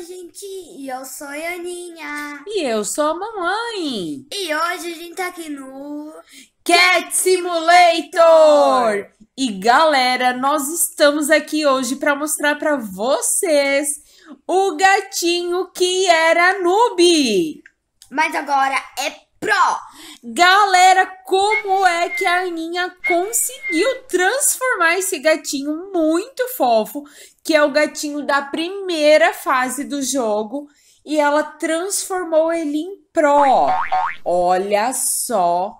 Fala, gente! Eu sou a Aninha. E eu sou a mamãe. E hoje a gente tá aqui no Cat Simulator. E galera, nós estamos aqui hoje para mostrar para vocês o gatinho que era noob. Mas agora é pro. Galera, como é que a Aninha conseguiu transformar esse gatinho muito fofo que é o gatinho da primeira fase do jogo, e ela transformou ele em pro. Olha só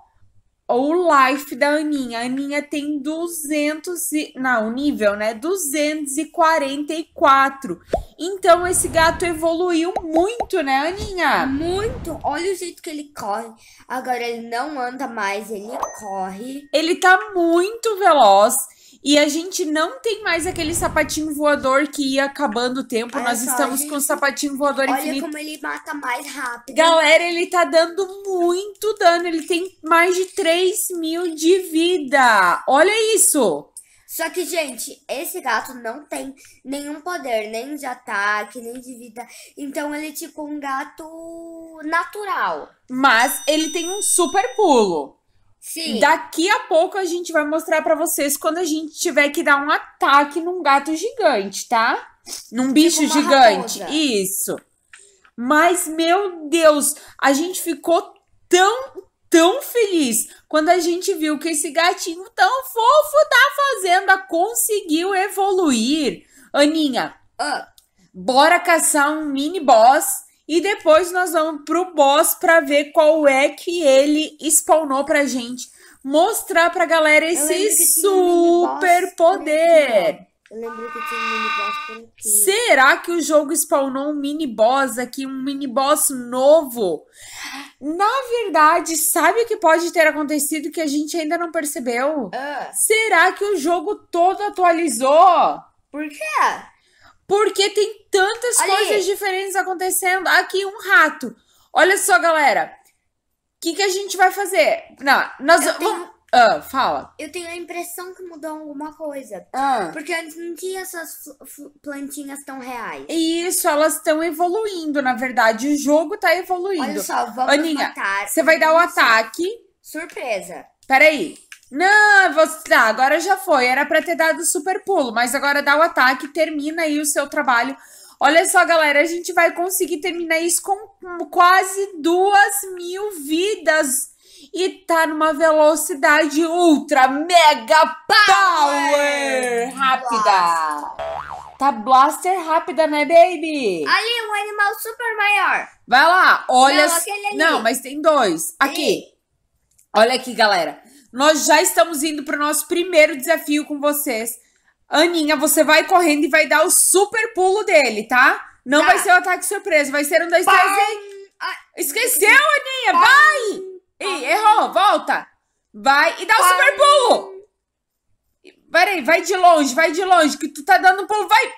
o life da Aninha. A Aninha tem 200 e... Não, nível, né? 244. Então, esse gato evoluiu muito, né, Aninha? Muito. Olha o jeito que ele corre. Agora, ele não anda mais, ele corre. Ele tá muito veloz. E a gente não tem mais aquele sapatinho voador que ia acabando o tempo. Olha Nós só, estamos gente... com o sapatinho voador Olha infinito. Olha como ele mata mais rápido. Galera, ele tá dando muito dano. Ele tem mais de 3 mil de vida. Olha isso! Só que, gente, esse gato não tem nenhum poder, nem de ataque, nem de vida. Então ele é tipo um gato natural. Mas ele tem um super pulo. Sim. Daqui a pouco a gente vai mostrar para vocês quando a gente tiver que dar um ataque num gato gigante, tá? Num tipo bicho tipo gigante. Raposa. Isso. Mas, meu Deus, a gente ficou tão, tão feliz quando a gente viu que esse gatinho tão fofo da tá fazenda conseguiu evoluir. Aninha, ah. bora caçar um mini boss e depois nós vamos pro boss para ver qual é que ele spawnou pra gente. Mostrar pra galera esse super poder. Eu que tinha um mini Será que o jogo spawnou um mini boss aqui, um mini boss novo? Na verdade, sabe o que pode ter acontecido que a gente ainda não percebeu? Uh. Será que o jogo todo atualizou? Por quê? Porque tem tantas coisas diferentes acontecendo. Aqui um rato. Olha só, galera. O que, que a gente vai fazer? Não, nós eu vamos. Tenho... Ah, fala. Eu tenho a impressão que mudou alguma coisa. Ah. Porque antes não tinha essas plantinhas tão reais. Isso, elas estão evoluindo, na verdade. O jogo tá evoluindo. Olha só, vamos Aninha, matar. Você vai dar o ataque. Surpresa. Peraí. Não, você, tá, agora já foi. Era para ter dado super pulo, mas agora dá o ataque, termina aí o seu trabalho. Olha só, galera, a gente vai conseguir terminar isso com quase duas mil vidas. E tá numa velocidade ultra, mega power, rápida. Tá blaster rápida, né, baby? Ali, um animal super maior. Vai lá, olha... Não, Não mas tem dois. Aqui. Olha aqui, galera. Nós já estamos indo para o nosso primeiro desafio com vocês. Aninha, você vai correndo e vai dar o super pulo dele, tá? Não tá. vai ser o um ataque surpresa, vai ser um, dois, Pão. três e... Ah, Esqueceu, Aninha! Pão. Vai! Ei, errou, volta! Vai e dá o um super pulo! Peraí, vai de longe, vai de longe, que tu tá dando um pulo, vai!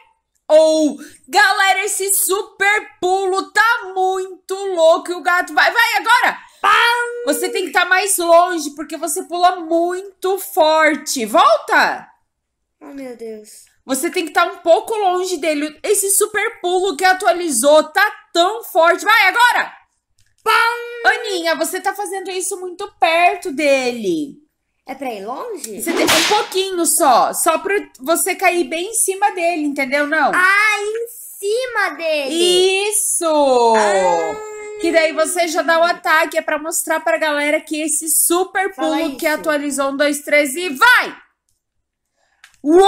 Ou, oh, galera, esse super pulo tá muito louco e o gato vai, vai agora! Pão. Você tem que estar tá mais longe, porque você pula muito forte. Volta! Oh, meu Deus. Você tem que estar tá um pouco longe dele. Esse super pulo que atualizou tá tão forte. Vai, agora! Pão! Aninha, você tá fazendo isso muito perto dele. É pra ir longe? Você tem um pouquinho só. Só pra você cair bem em cima dele, entendeu? Não. Ah, em cima dele! Isso! Ah. Que daí você já dá o ataque, é pra mostrar pra galera que esse super pulo que atualizou um, dois, três e vai! Uou!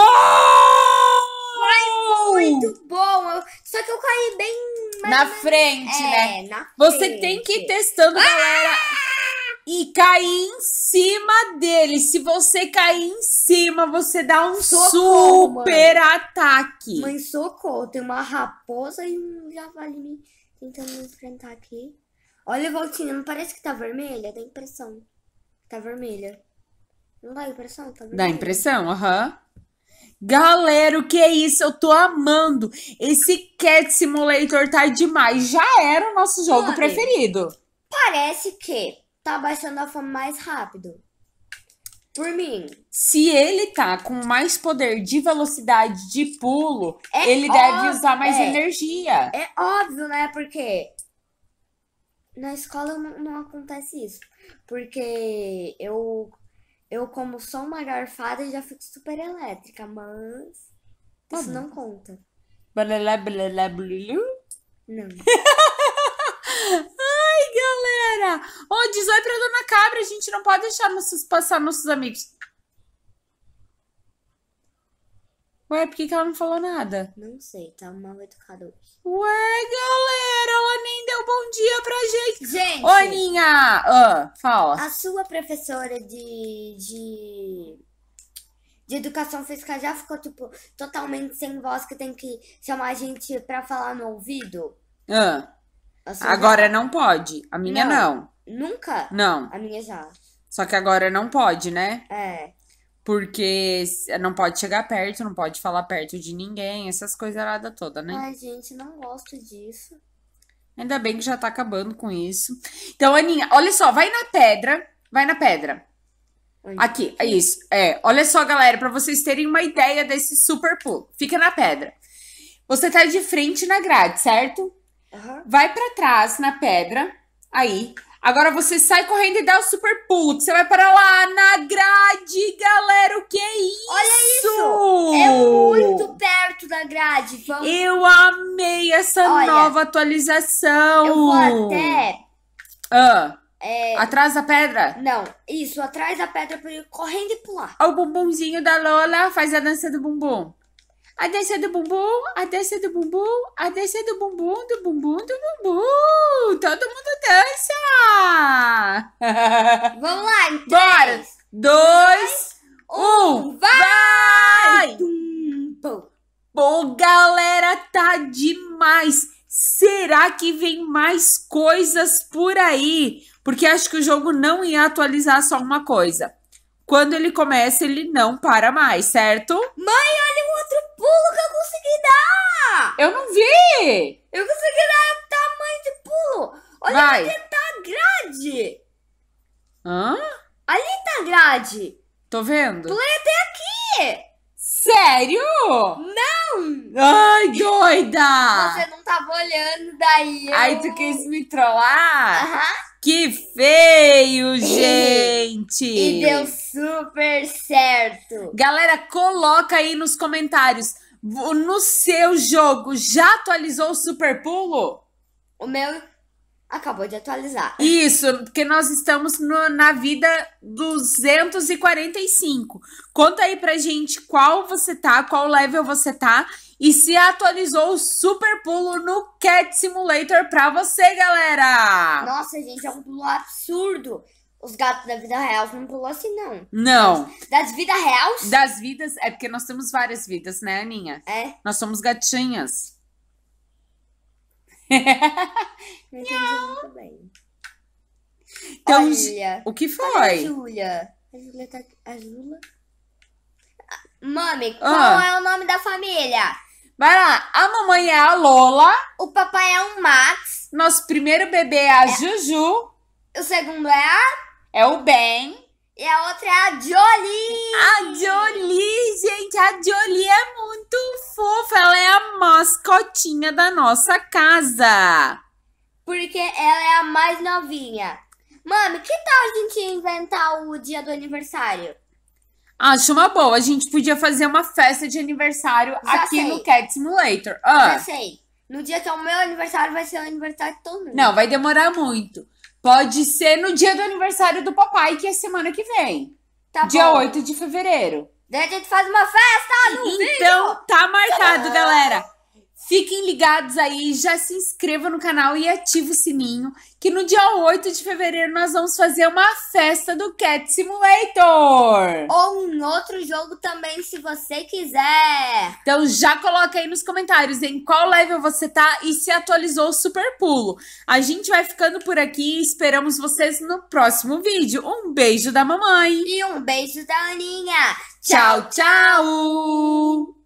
Foi muito bom! Só que eu caí bem... Na frente, é, né? Na você frente. tem que ir testando, galera. Ah! e cair em cima dele. Se você cair em cima, você dá um socorro, super mãe. ataque. Mãe, socorro. Tem uma raposa e um javali me tentando enfrentar aqui. Olha a voltinha, não parece que tá vermelha? Dá impressão. Tá vermelha. Não dá impressão? Tá Dá impressão, aham. Uhum. Galera, o que é isso? Eu tô amando. Esse Cat Simulator tá demais. Já era o nosso jogo preferido. Parece que tá baixando a fama mais rápido. Por mim. Se ele tá com mais poder de velocidade de pulo, é ele deve usar mais é, energia. É óbvio, né? Porque na escola não, não, acontece isso. Porque eu, eu como sou uma garfada, já fico super elétrica, mas. Tá isso bom. não conta. Blá, blá, blá, blá, blá. Não. galera! Ô, oh, diz oi pra Dona Cabra, a gente não pode deixar nossos, passar nossos amigos. Ué, por que, que ela não falou nada? Não sei, tá mal educado. hoje. Ué, galera, ela nem deu bom dia pra gente. Gente! Ô, Ninha! Uh, fala. A sua professora de... de de educação física já ficou, tipo, totalmente sem voz, que tem que chamar a gente pra falar no ouvido. Ah. Assim, agora não pode. A minha não. não. Nunca? Não. A minha já. Só que agora não pode, né? É. Porque não pode chegar perto, não pode falar perto de ninguém, essas coisas nada toda, né? Ai, gente, não gosto disso. Ainda bem que já tá acabando com isso. Então, Aninha, olha só, vai na pedra, vai na pedra. Aqui, é isso. É, olha só, galera, para vocês terem uma ideia desse super pulo. Fica na pedra. Você tá de frente na grade, certo? Uhum. Vai para trás na pedra. Aí. Agora você sai correndo e dá o super pulo. Você vai para lá na grade, galera. O que é isso? Olha isso! É muito perto da grade. Vamos... Eu amei essa Olha, nova atualização. Eu vou até. Ah. É... Atrás da pedra? Não, isso, atrás da pedra pra ir correndo e pular. Olha o bumbumzinho da Lola faz a dança do bumbum. A dança do bumbum, a dança do bumbum, a dança do bumbum, do bumbum, do bumbum. Todo mundo dança! Vamos lá, em então. Bora! Dois, um, vai! vai! Bom, galera, tá demais! Será que vem mais coisas por aí? Porque acho que o jogo não ia atualizar só uma coisa. Quando ele começa, ele não para mais, certo? Mãe, olha o outro pulo que eu consegui dar! Eu não vi! Eu consegui dar o tamanho de pulo! Olha Vai. ali tá a grade! Hã? Ali tá a grade! Tô vendo? Pulei até aqui! Sério? Não! Ai, doida! Você não tava olhando daí. Eu... Aí tu quis me trollar? Aham. Uh -huh. Que feio, gente! E deu super certo! Galera, coloca aí nos comentários. No seu jogo, já atualizou o Super Pulo? O meu Acabou de atualizar. Isso, porque nós estamos no, na vida 245. Conta aí pra gente qual você tá, qual level você tá e se atualizou o super pulo no Cat Simulator pra você, galera! Nossa, gente, é um pulo absurdo. Os gatos da vida real não pulam assim, não. Não. Das vidas reais? Das vidas, é porque nós temos várias vidas, né, Aninha? É. Nós somos gatinhas. Então, Olha, o que foi? A Júlia. A Júlia tá. A Júlia? Ah, mami, ah. qual ah. é o nome da família? Vai lá. A mamãe é a Lola. O papai é o Max. Nosso primeiro bebê é a é. Juju. O segundo é a? É o Ben. E a outra é a Jolie! A Jolie, gente, a Jolie é muito fofa, ela é a mascotinha da nossa casa. Porque ela é a mais novinha. Mano, que tal a gente inventar o dia do aniversário? Acho uma boa, a gente podia fazer uma festa de aniversário Já aqui sei. no Cat Simulator. Ah. Já sei. No dia que é o meu aniversário vai ser o aniversário de todo mundo. Não, vai demorar muito. Pode ser no dia do aniversário do papai, que é semana que vem. Tá dia bom. 8 de fevereiro. Daí a gente faz uma festa no Então, vídeo. tá marcado, ah. galera. Fiquem ligados aí, já se inscreva no canal e ative o sininho, que no dia 8 de fevereiro nós vamos fazer uma festa do Cat Simulator! Ou um outro jogo também, se você quiser! Então já coloca aí nos comentários em qual level você tá e se atualizou o Super Pulo. A gente vai ficando por aqui e esperamos vocês no próximo vídeo. Um beijo da mamãe! E um beijo da Aninha! Tchau, tchau!